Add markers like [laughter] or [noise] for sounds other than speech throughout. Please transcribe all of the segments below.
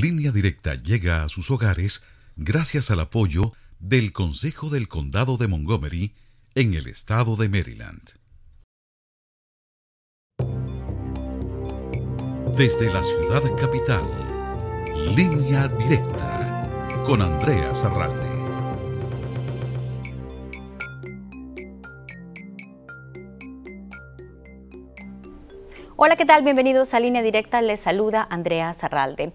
Línea Directa llega a sus hogares gracias al apoyo del Consejo del Condado de Montgomery en el estado de Maryland. Desde la ciudad capital, Línea Directa con Andrea Zarralde. Hola, ¿qué tal? Bienvenidos a Línea Directa. Les saluda Andrea Zarralde.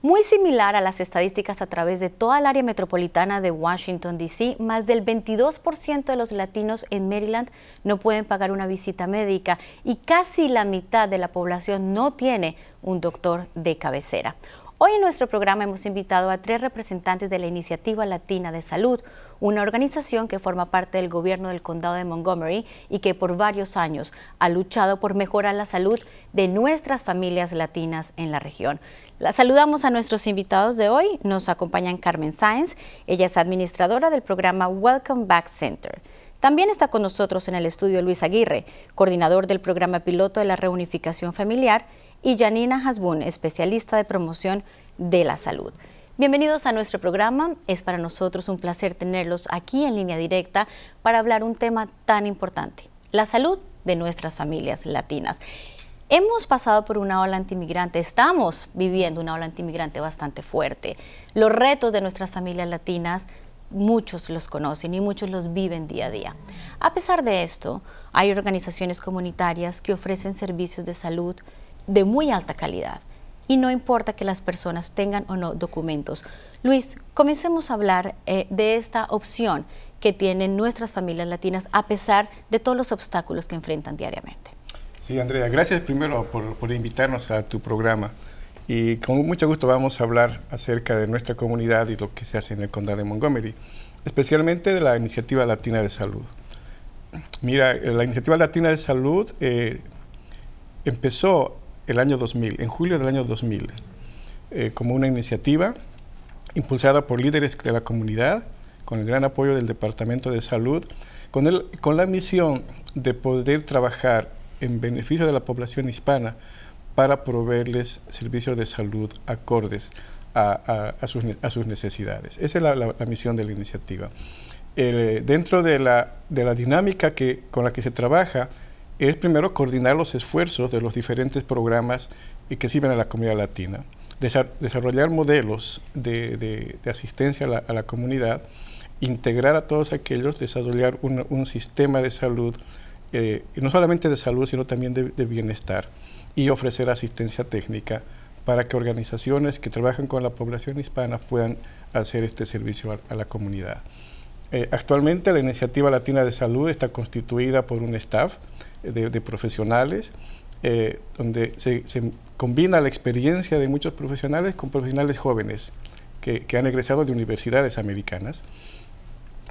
Muy similar a las estadísticas a través de toda el área metropolitana de Washington, D.C., más del 22% de los latinos en Maryland no pueden pagar una visita médica y casi la mitad de la población no tiene un doctor de cabecera. Hoy en nuestro programa hemos invitado a tres representantes de la Iniciativa Latina de Salud, una organización que forma parte del gobierno del condado de Montgomery y que por varios años ha luchado por mejorar la salud de nuestras familias latinas en la región. La saludamos a nuestros invitados de hoy. Nos acompañan Carmen Sáenz, ella es administradora del programa Welcome Back Center. También está con nosotros en el estudio Luis Aguirre, coordinador del programa piloto de la reunificación familiar, y Janina Hasbun, especialista de promoción de la salud. Bienvenidos a nuestro programa. Es para nosotros un placer tenerlos aquí en línea directa para hablar un tema tan importante, la salud de nuestras familias latinas. Hemos pasado por una ola antimigrante, estamos viviendo una ola antimigrante bastante fuerte. Los retos de nuestras familias latinas muchos los conocen y muchos los viven día a día. A pesar de esto, hay organizaciones comunitarias que ofrecen servicios de salud de muy alta calidad y no importa que las personas tengan o no documentos. Luis, comencemos a hablar eh, de esta opción que tienen nuestras familias latinas a pesar de todos los obstáculos que enfrentan diariamente. Sí, Andrea, gracias primero por, por invitarnos a tu programa. Y con mucho gusto vamos a hablar acerca de nuestra comunidad y lo que se hace en el condado de Montgomery, especialmente de la Iniciativa Latina de Salud. Mira, eh, la Iniciativa Latina de Salud eh, empezó el año 2000, en julio del año 2000, eh, como una iniciativa impulsada por líderes de la comunidad, con el gran apoyo del Departamento de Salud, con, el, con la misión de poder trabajar en beneficio de la población hispana para proveerles servicios de salud acordes a, sus, a sus, necesidades. Esa es la, misión de la iniciativa. Eh, dentro de la, de la dinámica que, con la que se trabaja, es primero coordinar los esfuerzos de los diferentes programas que sirven a la comunidad latina, desarrollar modelos de, asistencia a la, comunidad, integrar a todos aquellos, desarrollar un, sistema de salud, eh, no solamente de salud, sino también de, bienestar, y ofrecer asistencia técnica para que organizaciones que trabajan con la población hispana puedan hacer este servicio a, la comunidad. Eh, actualmente la Iniciativa Latina de Salud está constituida por un staff de, profesionales, eh, donde se, combina la experiencia de muchos profesionales con profesionales jóvenes que, han egresado de universidades americanas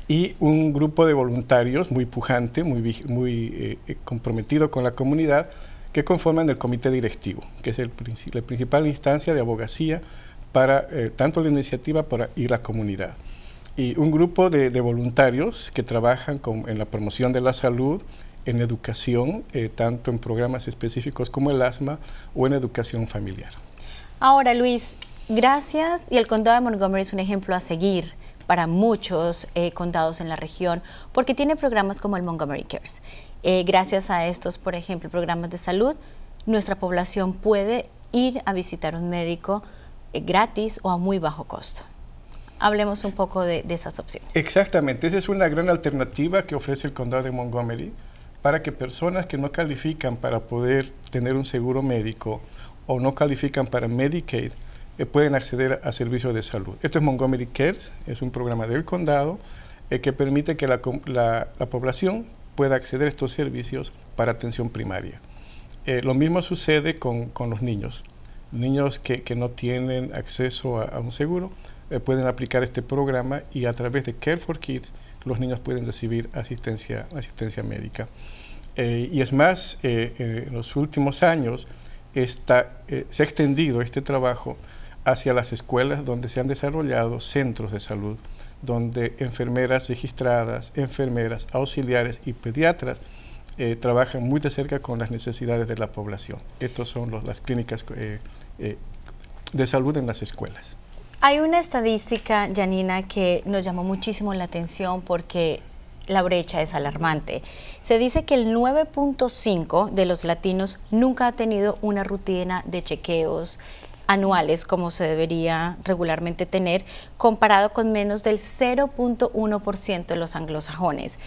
y un grupo de voluntarios muy pujante, muy, muy eh, eh, comprometido con la comunidad, que conforman el comité directivo, que es la principal instancia de abogacía para tanto la iniciativa para, y la comunidad. Y un grupo de, voluntarios que trabajan en la promoción de la salud, en educación, eh, tanto en programas específicos como el asma o en educación familiar. Ahora, Luis, gracias. Y el condado de Montgomery es un ejemplo a seguir para muchos eh, condados en la región, porque tiene programas como el Montgomery Cares. Eh, gracias a estos, por ejemplo, programas de salud, nuestra población puede ir a visitar un médico gratis o a muy bajo costo. Hablemos un poco de, esas opciones. Exactamente, esa es una gran alternativa que ofrece el condado de Montgomery para que personas que no califican para poder tener un seguro médico o no califican para Medicaid eh, pueden acceder a servicios de salud. Esto es Montgomery Cares, es un programa del condado eh, que permite que la, población pueda acceder a estos servicios para atención primaria. Eh, lo mismo sucede con, los niños. Niños que, no tienen acceso a un seguro pueden aplicar este programa y a través de Care for Kids los niños pueden recibir asistencia, asistencia médica. Eh, y es más, eh, eh, en los últimos años se ha extendido este trabajo hacia las escuelas donde se han desarrollado centros de salud, donde enfermeras registradas, enfermeras, auxiliares y pediatras trabajan muy de cerca con las necesidades de la población. Estas son las clínicas de salud en las escuelas. Hay una estadística, Janina, que nos llamó muchísimo la atención porque la brecha es alarmante. Se dice que el 9.5 de los latinos nunca ha tenido una rutina de chequeos anuales como se debería regularmente tener, comparado con menos del 0.1% de los anglosajones.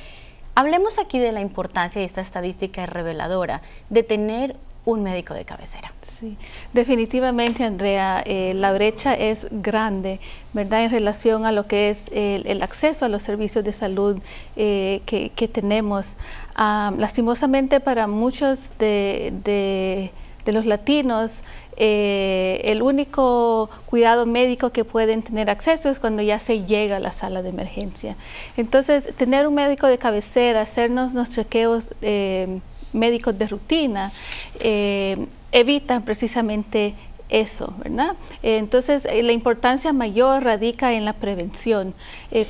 Hablemos aquí de la importancia de esta estadística reveladora, de tener un médico de cabecera. Sí, definitivamente Andrea, eh, la brecha es grande, ¿verdad? En relación a lo que es el, acceso a los servicios de salud eh, que, tenemos. Ah, lastimosamente para muchos de, los latinos, eh, el único cuidado médico que pueden tener acceso es cuando ya se llega a la sala de emergencia. Entonces, tener un médico de cabecera, hacernos los chequeos médicos de rutina eh, evitan precisamente eso, ¿verdad? Eh, entonces, eh, la importancia mayor radica en la prevención.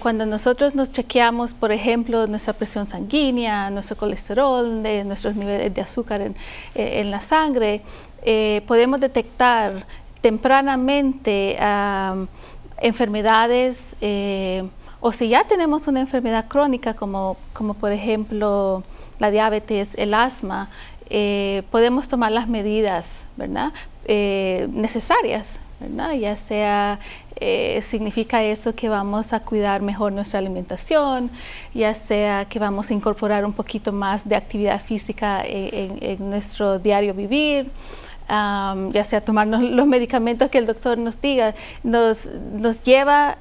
cuando nosotros nos chequeamos, por ejemplo, nuestra presión sanguínea, nuestro colesterol, nuestros niveles de azúcar en, la sangre, podemos detectar tempranamente enfermedades o si ya tenemos una enfermedad crónica como, como por ejemplo la diabetes, el asma, eh, podemos tomar las medidas ¿verdad? Eh, necesarias, ¿verdad? ya sea eh, significa eso que vamos a cuidar mejor nuestra alimentación, ya sea que vamos a incorporar un poquito más de actividad física en, en nuestro diario vivir ya sea tomarnos los medicamentos que el doctor nos diga, nos, nos lleva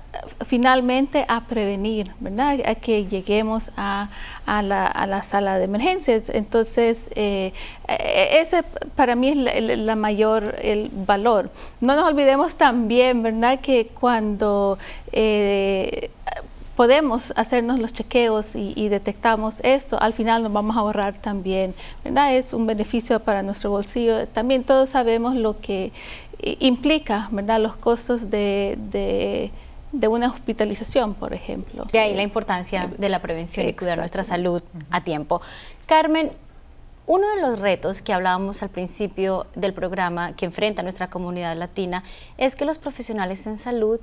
finalmente a prevenir, ¿verdad? A que lleguemos a, la, sala de emergencias. Entonces, eh, ese para mí es la, mayor, el valor. No nos olvidemos también, ¿verdad? Que cuando... Eh, podemos hacernos los chequeos y, detectamos esto, al final nos vamos a ahorrar también, ¿verdad? Es un beneficio para nuestro bolsillo. También todos sabemos lo que eh, implica, ¿verdad? Los costos de, una hospitalización, por ejemplo. De ahí la importancia de la prevención y cuidar nuestra salud a tiempo. Carmen, uno de los retos que hablábamos al principio del programa que enfrenta nuestra comunidad latina es que los profesionales en salud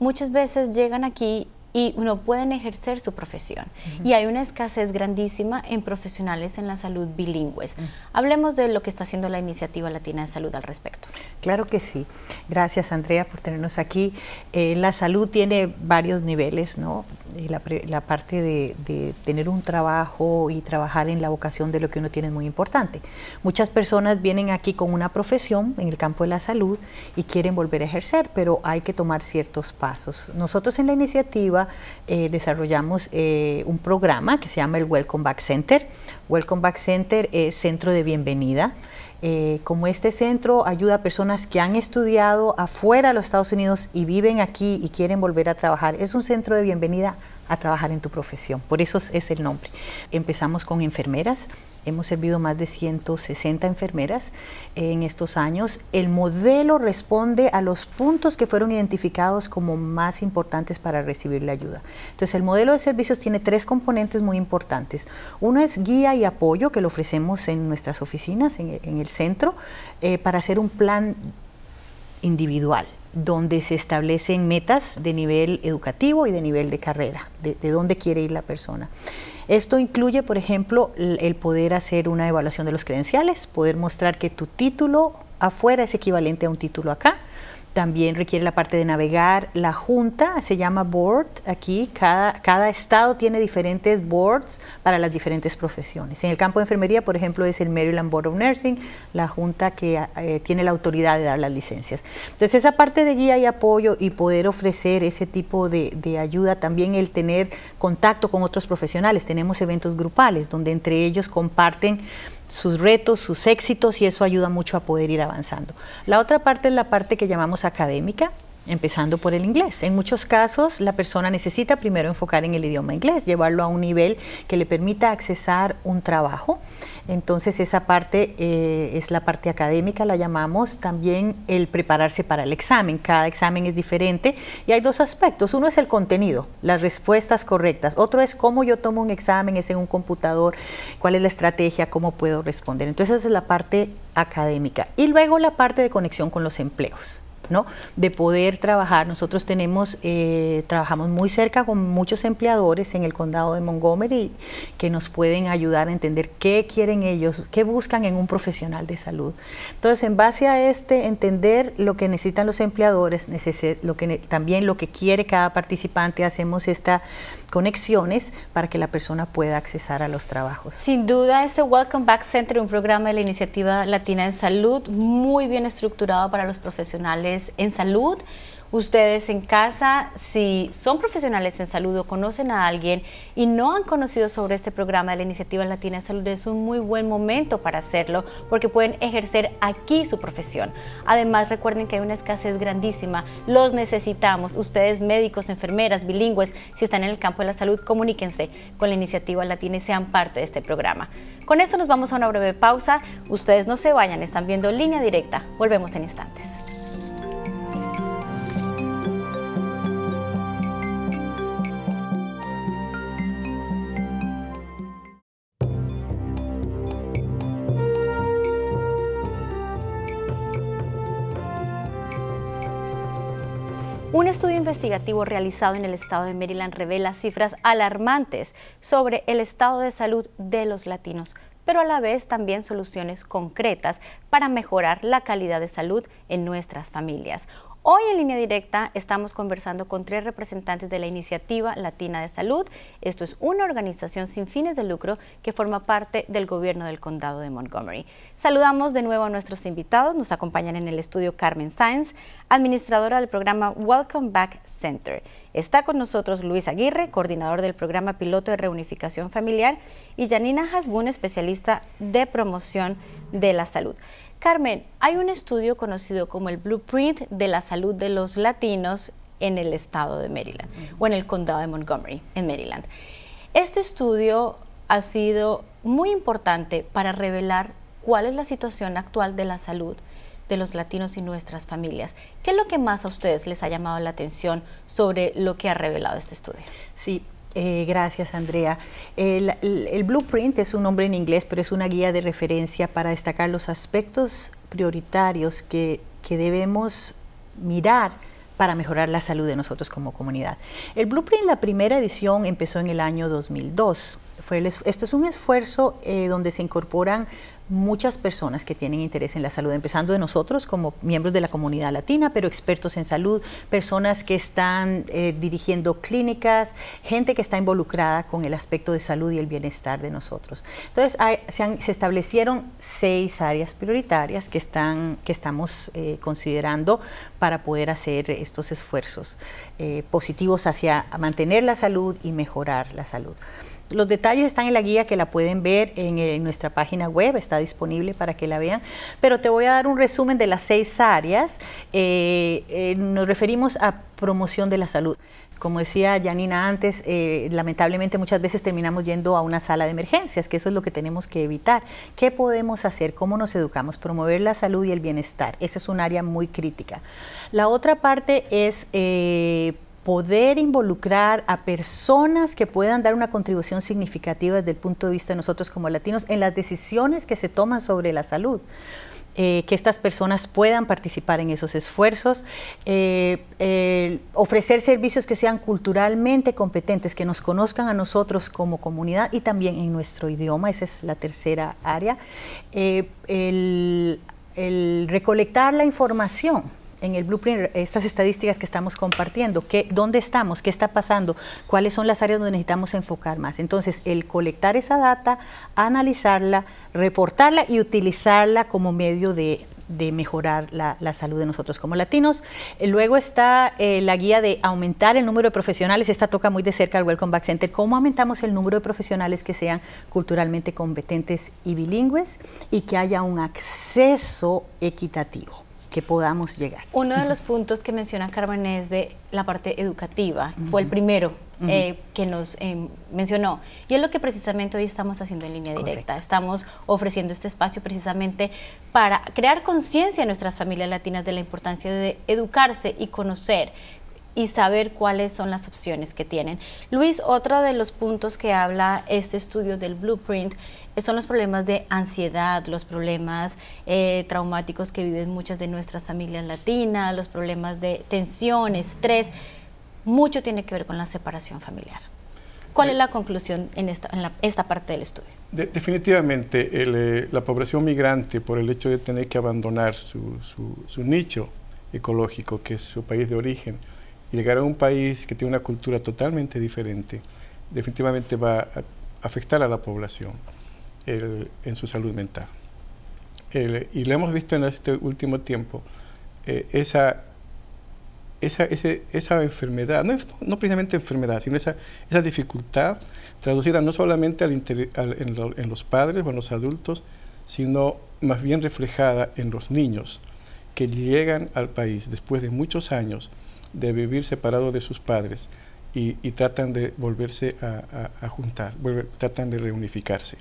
muchas veces llegan aquí y no pueden ejercer su profesión. Y hay una escasez grandísima en profesionales en la salud bilingües. Hablemos de lo que está haciendo la Iniciativa Latina de Salud al respecto. Claro que sí. Gracias, Andrea, por tenernos aquí. Eh, la salud tiene varios niveles, ¿no? la, parte de, tener un trabajo y trabajar en la vocación de lo que uno tiene es muy importante. Muchas personas vienen aquí con una profesión en el campo de la salud y quieren volver a ejercer, pero hay que tomar ciertos pasos. Nosotros en la iniciativa eh, desarrollamos eh, un programa que se llama el Welcome Back Center. Welcome Back Center es centro de bienvenida. Eh, como este centro ayuda a personas que han estudiado afuera de los Estados Unidos y viven aquí y quieren volver a trabajar. Es un centro de bienvenida a trabajar en tu profesión. Por eso es el nombre. Empezamos con enfermeras, hemos servido más de 160 enfermeras en estos años. El modelo responde a los puntos que fueron identificados como más importantes para recibir la ayuda. Entonces, el modelo de servicios tiene tres componentes muy importantes. Uno es guía y apoyo que lo ofrecemos en nuestras oficinas, en, el centro, eh, para hacer un plan individual donde se establecen metas de nivel educativo y de nivel de carrera, de, dónde quiere ir la persona. Esto incluye, por ejemplo, el poder hacer una evaluación de los credenciales, poder mostrar que tu título afuera es equivalente a un título acá, también requiere la parte de navegar. La junta se llama board aquí. Cada, cada estado tiene diferentes boards para las diferentes profesiones. En el campo de enfermería, por ejemplo, es el Maryland Board of Nursing, la junta que eh, tiene la autoridad de dar las licencias. Entonces, esa parte de guía y apoyo y poder ofrecer ese tipo de ayuda, también el tener contacto con otros profesionales. Tenemos eventos grupales donde entre ellos comparten sus retos, sus éxitos y eso ayuda mucho a poder ir avanzando. La otra parte es la parte que llamamos académica, empezando por el inglés. En muchos casos, la persona necesita primero enfocar en el idioma inglés, llevarlo a un nivel que le permita accesar un trabajo. Entonces, esa parte eh, es la parte académica, la llamamos también el prepararse para el examen. Cada examen es diferente y hay dos aspectos. Uno es el contenido, las respuestas correctas. Otro es cómo yo tomo un examen, es en un computador, cuál es la estrategia, cómo puedo responder. Entonces, esa es la parte académica. Y luego la parte de conexión con los empleos de poder trabajar. Nosotros tenemos, eh, trabajamos muy cerca con muchos empleadores en el condado de Montgomery que nos pueden ayudar a entender qué quieren ellos, qué buscan en un profesional de salud. Entonces, en base a este, entender lo que necesitan los empleadores, lo que, también lo que quiere cada participante, hacemos esta conexiones para que la persona pueda accesar a los trabajos. Sin duda, este Welcome Back Center, un programa de la Iniciativa Latina en Salud, muy bien estructurado para los profesionales en salud ustedes en casa, si son profesionales en salud o conocen a alguien y no han conocido sobre este programa de la Iniciativa Latina de Salud, es un muy buen momento para hacerlo porque pueden ejercer aquí su profesión. Además, recuerden que hay una escasez grandísima, los necesitamos. Ustedes, médicos, enfermeras, bilingües, si están en el campo de la salud, comuníquense con la Iniciativa Latina y sean parte de este programa. Con esto nos vamos a una breve pausa. Ustedes no se vayan, están viendo Línea Directa. Volvemos en instantes. Un estudio investigativo realizado en el estado de Maryland revela cifras alarmantes sobre el estado de salud de los latinos, pero a la vez también soluciones concretas para mejorar la calidad de salud en nuestras familias. Hoy en línea directa estamos conversando con tres representantes de la Iniciativa Latina de Salud. Esto es una organización sin fines de lucro que forma parte del gobierno del condado de Montgomery. Saludamos de nuevo a nuestros invitados. Nos acompañan en el estudio Carmen Sáenz, administradora del programa Welcome Back Center. Está con nosotros Luis Aguirre, coordinador del programa piloto de reunificación familiar, y Janina Hasbun, especialista de promoción de la salud. Carmen, hay un estudio conocido como el Blueprint de la Salud de los Latinos en el estado de Maryland o en el condado de Montgomery, en Maryland. Este estudio ha sido muy importante para revelar cuál es la situación actual de la salud de los latinos y nuestras familias. ¿Qué es lo que más a ustedes les ha llamado la atención sobre lo que ha revelado este estudio? Sí, eh, gracias, Andrea. El, blueprint es un nombre en inglés, pero es una guía de referencia para destacar los aspectos prioritarios que, debemos mirar para mejorar la salud de nosotros como comunidad. El Blueprint, la primera edición, empezó en el año 2002. Fue esto es un esfuerzo eh, donde se incorporan muchas personas que tienen interés en la salud, empezando de nosotros como miembros de la comunidad latina, pero expertos en salud, personas que están eh, dirigiendo clínicas, gente que está involucrada con el aspecto de salud y el bienestar de nosotros. Entonces, se, establecieron seis áreas prioritarias que, están, que estamos eh, considerando para poder hacer estos esfuerzos eh, positivos hacia mantener la salud y mejorar la salud. Los detalles están en la guía que la pueden ver en, en nuestra página web, está disponible para que la vean. Pero te voy a dar un resumen de las seis áreas. Eh, eh, nos referimos a promoción de la salud. Como decía Janina antes, eh, lamentablemente muchas veces terminamos yendo a una sala de emergencias, que eso es lo que tenemos que evitar. ¿Qué podemos hacer? ¿Cómo nos educamos? Promover la salud y el bienestar. Esa es un área muy crítica. La otra parte es... Eh, poder involucrar a personas que puedan dar una contribución significativa desde el punto de vista de nosotros como latinos en las decisiones que se toman sobre la salud. Eh, que estas personas puedan participar en esos esfuerzos, eh, eh, ofrecer servicios que sean culturalmente competentes, que nos conozcan a nosotros como comunidad y también en nuestro idioma, esa es la tercera área, el recolectar la información en el blueprint eh, estas estadísticas que estamos compartiendo, qué dónde estamos, qué está pasando, cuáles son las áreas donde necesitamos enfocar más. Entonces, el colectar esa data, analizarla, reportarla y utilizarla como medio de mejorar la, salud de nosotros como latinos. Eh, luego está eh, la guía de aumentar el número de profesionales. Esta toca muy de cerca al Welcome Back Center. ¿Cómo aumentamos el número de profesionales que sean culturalmente competentes y bilingües y que haya un acceso equitativo? que podamos llegar. Uno de los puntos que menciona Carmen es de la parte educativa, fue el primero eh, que nos eh, mencionó. Y es lo que precisamente hoy estamos haciendo en línea directa. Estamos ofreciendo este espacio precisamente para crear conciencia en nuestras familias latinas de la importancia de educarse y conocer y saber cuáles son las opciones que tienen. Luis, otro de los puntos que habla este estudio del Blueprint son los problemas de ansiedad, los problemas eh, traumáticos que viven muchas de nuestras familias latinas, los problemas de tensión, estrés. Mucho tiene que ver con la separación familiar. ¿Cuál es la conclusión en esta, esta parte del estudio? definitivamente, eh, la población migrante, por el hecho de tener que abandonar su, su nicho ecológico, que es su país de origen, llegar a un país que tiene una cultura totalmente diferente, definitivamente va a afectar a la población en su salud mental. y lo hemos visto en este último tiempo, eh, esa, esa, esa, enfermedad, no, no, precisamente enfermedad, sino esa, esa dificultad traducida no solamente al en, en los padres o en los adultos, sino más bien reflejada en los niños que llegan al país después de muchos años de vivir separado de sus padres y, tratan de volverse a, juntar, tratan de reunificarse.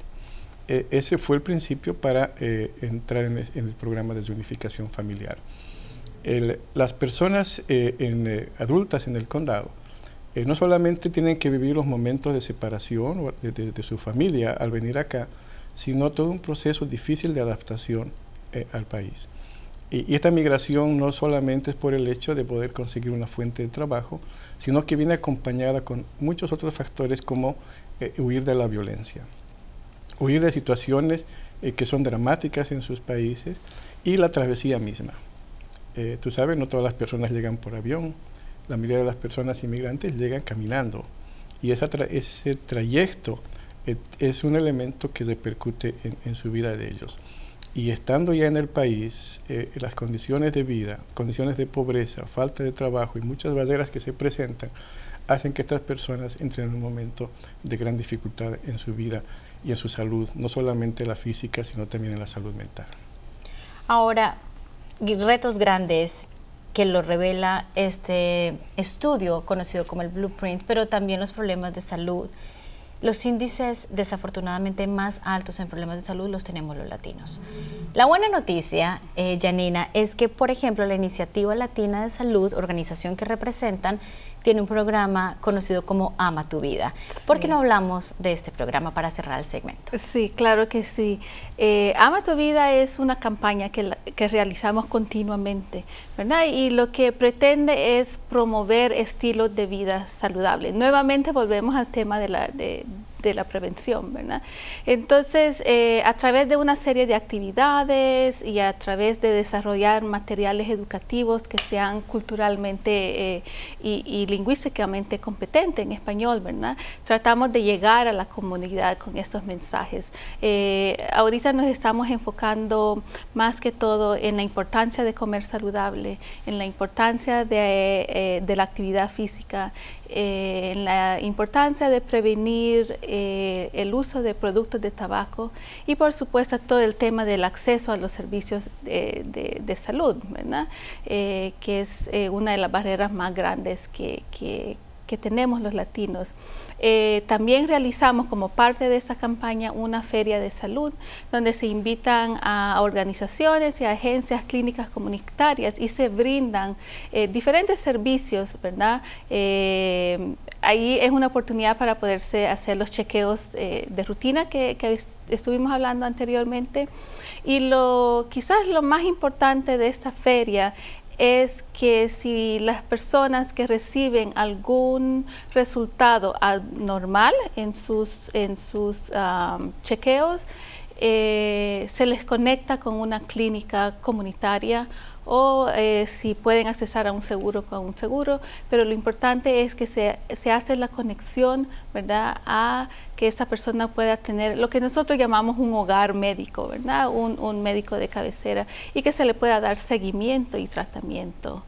E, ese fue el principio para eh, entrar en el, programa de reunificación familiar. las personas eh, eh, adultas en el condado no solamente tienen que vivir los momentos de separación de su familia al venir acá, sino todo un proceso difícil de adaptación al país. Y, esta migración no solamente es por el hecho de poder conseguir una fuente de trabajo, sino que viene acompañada con muchos otros factores como eh, huir de la violencia, huir de situaciones eh, que son dramáticas en sus países y la travesía misma. Eh, tú sabes, no todas las personas llegan por avión, la mayoría de las personas inmigrantes llegan caminando y ese trayecto es un elemento que repercute en su vida de ellos. Y estando ya en el país, eh, las condiciones de vida, condiciones de pobreza, falta de trabajo y muchas barreras que se presentan hacen que estas personas entren en un momento de gran dificultad en su vida y en su salud, no solamente la física, sino también en la salud mental. Ahora, retos grandes que lo revela este estudio conocido como el Blueprint, pero también los problemas de salud los índices desafortunadamente más altos en problemas de salud los tenemos los latinos. La buena noticia, eh, Janina, es que, por ejemplo, la Iniciativa Latina de Salud, organización que representan, tiene un programa conocido como Ama tu Vida. ¿Por qué no hablamos de este programa para cerrar el segmento? Sí, claro que sí. Eh, Ama tu Vida es una campaña que, que realizamos continuamente, ¿verdad? Y lo que pretende es promover estilos de vida saludables. Nuevamente volvemos al tema de la... De, de la prevención, ¿verdad? Entonces, eh, a través de una serie de actividades y a través de desarrollar materiales educativos que sean culturalmente eh, y, lingüísticamente competentes en español, ¿verdad? Tratamos de llegar a la comunidad con estos mensajes. Eh, ahorita nos estamos enfocando más que todo en la importancia de comer saludable, en la importancia de la actividad física, eh, la importancia de prevenir eh, el uso de productos de tabaco y por supuesto todo el tema del acceso a los servicios de, salud, ¿verdad? Eh, que es eh, una de las barreras más grandes que, que, que tenemos los latinos. Eh, también realizamos como parte de esta campaña una feria de salud donde se invitan a organizaciones y a agencias clínicas comunitarias y se brindan eh, diferentes servicios, ¿verdad? Eh, ahí es una oportunidad para poderse hacer los chequeos de rutina que, que, estuvimos hablando anteriormente. Y lo, quizás lo más importante de esta feria es que si las personas que reciben algún resultado anormal en sus, chequeos, eh, se les conecta con una clínica comunitaria o eh, si pueden accesar a un seguro con un seguro, pero lo importante es que se, se hace la conexión, ¿verdad?, a que esa persona pueda tener lo que nosotros llamamos un hogar médico, ¿verdad?, un médico de cabecera y que se le pueda dar seguimiento y tratamiento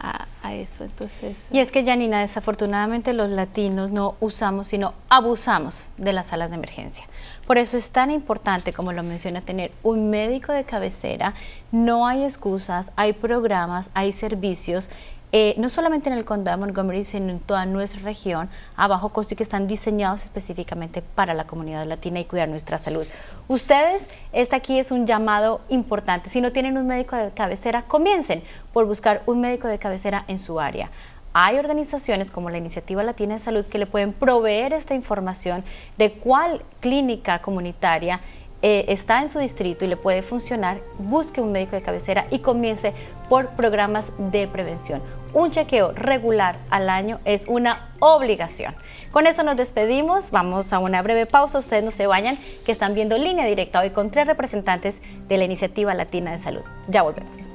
a, eso. Entonces, y es que, Janina, desafortunadamente los latinos no usamos, sino abusamos de las salas de emergencia. Por eso es tan importante, como lo menciona, tener un médico de cabecera. No hay excusas, hay programas, hay servicios eh, no solamente en el condado de Montgomery, sino en toda nuestra región, a bajo costo y que están diseñados específicamente para la comunidad latina y cuidar nuestra salud. Ustedes, este aquí es un llamado importante. Si no tienen un médico de cabecera, comiencen por buscar un médico de cabecera en su área. Hay organizaciones como la Iniciativa Latina de Salud que le pueden proveer esta información de cuál clínica comunitaria eh, está en su distrito y le puede funcionar, busque un médico de cabecera y comience por programas de prevención. Un chequeo regular al año es una obligación. Con eso nos despedimos, vamos a una breve pausa, ustedes no se vayan, que están viendo línea directa hoy con tres representantes de la Iniciativa Latina de Salud. Ya volvemos.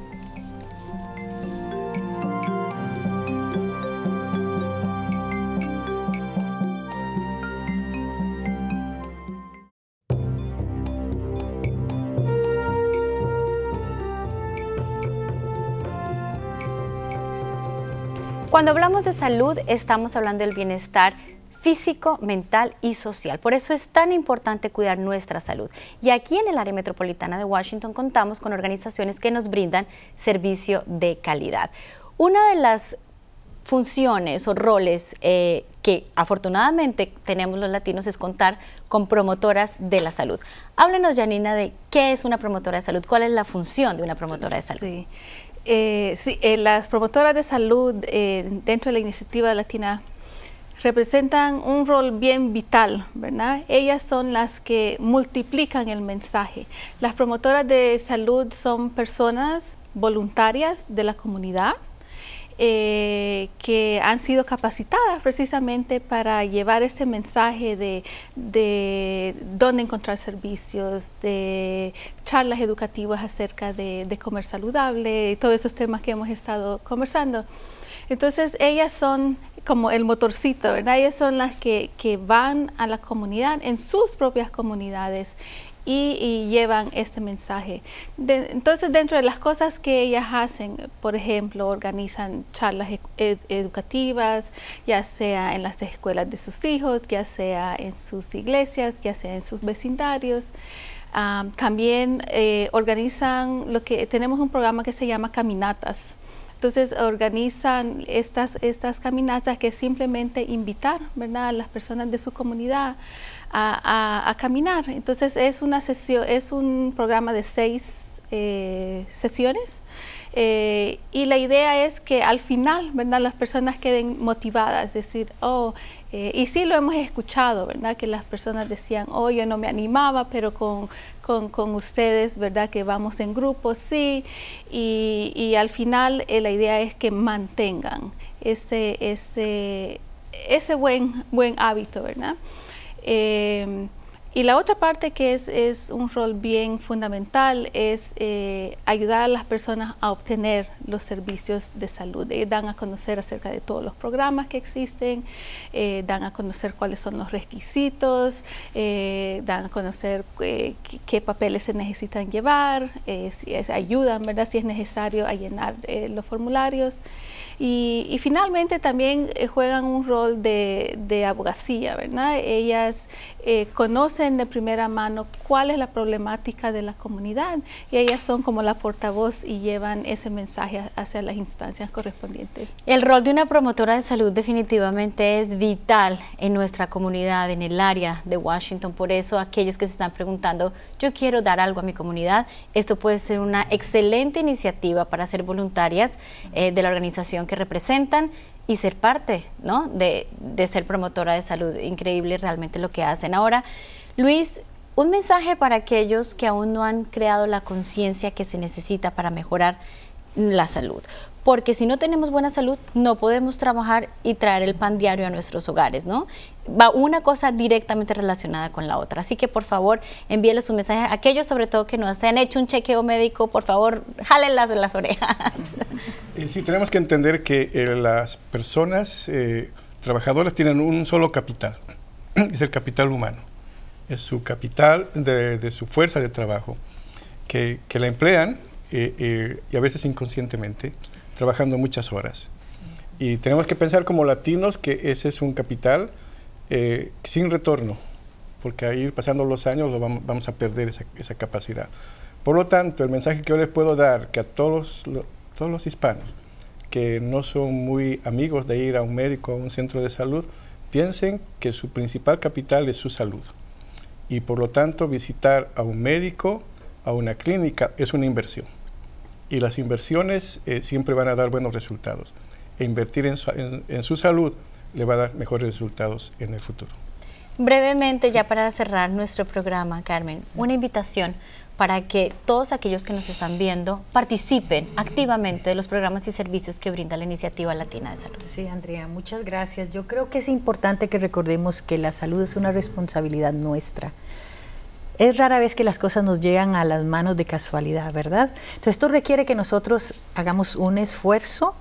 Cuando hablamos de salud, estamos hablando del bienestar físico, mental y social. Por eso es tan importante cuidar nuestra salud. Y aquí en el área metropolitana de Washington contamos con organizaciones que nos brindan servicio de calidad. Una de las funciones o roles eh, que afortunadamente tenemos los latinos es contar con promotoras de la salud. Háblenos, Janina, de qué es una promotora de salud, cuál es la función de una promotora de salud. Sí, eh, sí, eh, las promotoras de salud eh, dentro de la iniciativa latina representan un rol bien vital, ¿verdad? Ellas son las que multiplican el mensaje. Las promotoras de salud son personas voluntarias de la comunidad, eh, que han sido capacitadas precisamente para llevar ese mensaje de, de dónde encontrar servicios, de charlas educativas acerca de, de comer saludable y todos esos temas que hemos estado conversando. Entonces ellas son como el motorcito, ¿verdad? Ellas son las que, que, van a la comunidad, en sus propias comunidades, y, llevan este mensaje. entonces, dentro de las cosas que ellas hacen, por ejemplo, organizan charlas educativas, ya sea en las escuelas de sus hijos, ya sea en sus iglesias, ya sea en sus vecindarios. también eh, organizan lo que tenemos un programa que se llama caminatas. Entonces organizan estas, estas caminatas que simplemente invitar ¿verdad? a las personas de su comunidad a, caminar. Entonces es, una sesión, es un programa de seis eh, sesiones eh, y la idea es que al final, ¿verdad? Las personas queden motivadas, es decir, oh, eh, y sí lo hemos escuchado, ¿verdad? Que las personas decían, oh, yo no me animaba, pero con, ustedes, ¿verdad? Que vamos en grupo, sí. Y, al final la idea es que mantengan ese, ese buen, buen hábito, ¿verdad? eh, y la otra parte que es, un rol bien fundamental es eh, ayudar a las personas a obtener los servicios de salud. Ellas dan a conocer acerca de todos los programas que existen, eh, dan a conocer cuáles son los requisitos, eh, dan a conocer qué, papeles se necesitan llevar, ayudan, ¿verdad? si es necesario, a llenar los formularios. Y, finalmente también juegan un rol de, de abogacía, ¿verdad? Ellas eh, conocen de primera mano cuál es la problemática de la comunidad y ellas son como la portavoz y llevan ese mensaje hacia las instancias correspondientes. El rol de una promotora de salud definitivamente es vital en nuestra comunidad, en el área de Washington. Por eso aquellos que se están preguntando, yo quiero dar algo a mi comunidad, esto puede ser una excelente iniciativa para ser voluntarias eh, de la organización que representan y ser parte ¿no? de, de ser promotora de salud. Increíble realmente lo que hacen. Ahora, Luis, un mensaje para aquellos que aún no han creado la conciencia que se necesita para mejorar la salud. Porque si no tenemos buena salud, no podemos trabajar y traer el pan diario a nuestros hogares, ¿no? Va una cosa directamente relacionada con la otra. Así que por favor, envíenle un mensaje, a aquellos, sobre todo que no se han hecho un chequeo médico, por favor, jálenlas de las orejas. [laughs] Eh, sí, tenemos que entender que eh, las personas eh, trabajadoras tienen un solo capital, [clears throat] es el capital humano, es su capital de, su fuerza de trabajo, que, que la emplean eh, eh, y a veces inconscientemente, trabajando muchas horas. Y tenemos que pensar como latinos que ese es un capital eh, sin retorno, porque a ir pasando los años lo vamos, a perder esa, capacidad. Por lo tanto, el mensaje que yo les puedo dar, que a todos, todos los hispanos que no son muy amigos de ir a un médico, a un centro de salud, piensen que su principal capital es su salud. Y por lo tanto, visitar a un médico, a una clínica, es una inversión y las inversiones eh, siempre van a dar buenos resultados. E invertir en su salud le va a dar mejores resultados en el futuro. Brevemente, ya para cerrar nuestro programa, Carmen, una invitación para que todos aquellos que nos están viendo participen activamente de los programas y servicios que brinda la Iniciativa Latina de Salud. Sí, Andrea, muchas gracias. Yo creo que es importante que recordemos que la salud es una responsabilidad nuestra es rara vez que las cosas nos llegan a las manos de casualidad, ¿verdad? Entonces esto requiere que nosotros hagamos un esfuerzo,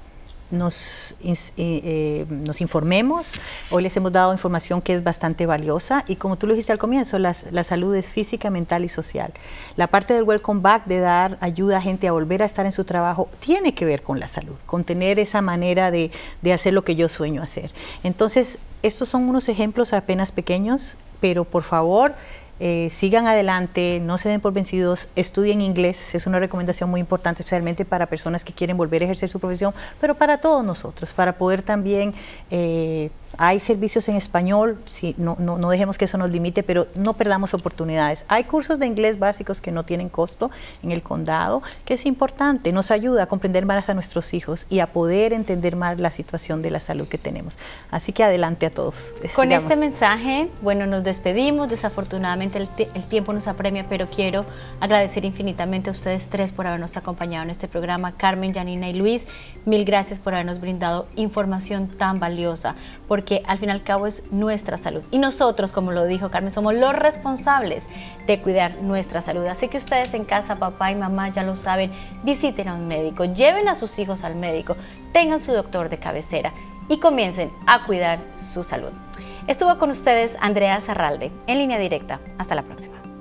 nos, eh, eh, informemos. Hoy les hemos dado información que es bastante valiosa y como tú lo dijiste al comienzo, la salud es física, mental y social. La parte del welcome back, de dar ayuda a gente a volver a estar en su trabajo, tiene que ver con la salud, con tener esa manera de hacer lo que yo sueño hacer. Entonces, estos son unos ejemplos apenas pequeños, pero por favor eh, sigan adelante, no se den por vencidos, estudien inglés, es una recomendación muy importante, especialmente para personas que quieren volver a ejercer su profesión, pero para todos nosotros, para poder también eh, hay servicios en español, si no, no, no, dejemos que eso nos limite, pero no perdamos oportunidades. Hay cursos de inglés básicos que no tienen costo en el condado, que es importante, nos ayuda a comprender más a nuestros hijos y a poder entender más la situación de la salud que tenemos. Así que adelante a todos. Con este mensaje, bueno, nos despedimos. Desafortunadamente el, tiempo nos apremia, pero quiero agradecer infinitamente a ustedes tres por habernos acompañado en este programa. Carmen, Janina y Luis, mil gracias por habernos brindado información tan valiosa. Por porque al fin y al cabo es nuestra salud. Y nosotros, como lo dijo Carmen, somos los responsables de cuidar nuestra salud. Así que ustedes en casa, papá y mamá, ya lo saben, visiten a un médico, lleven a sus hijos al médico, tengan su doctor de cabecera y comiencen a cuidar su salud. Estuvo con ustedes Andrea Zarralde, en línea directa. Hasta la próxima.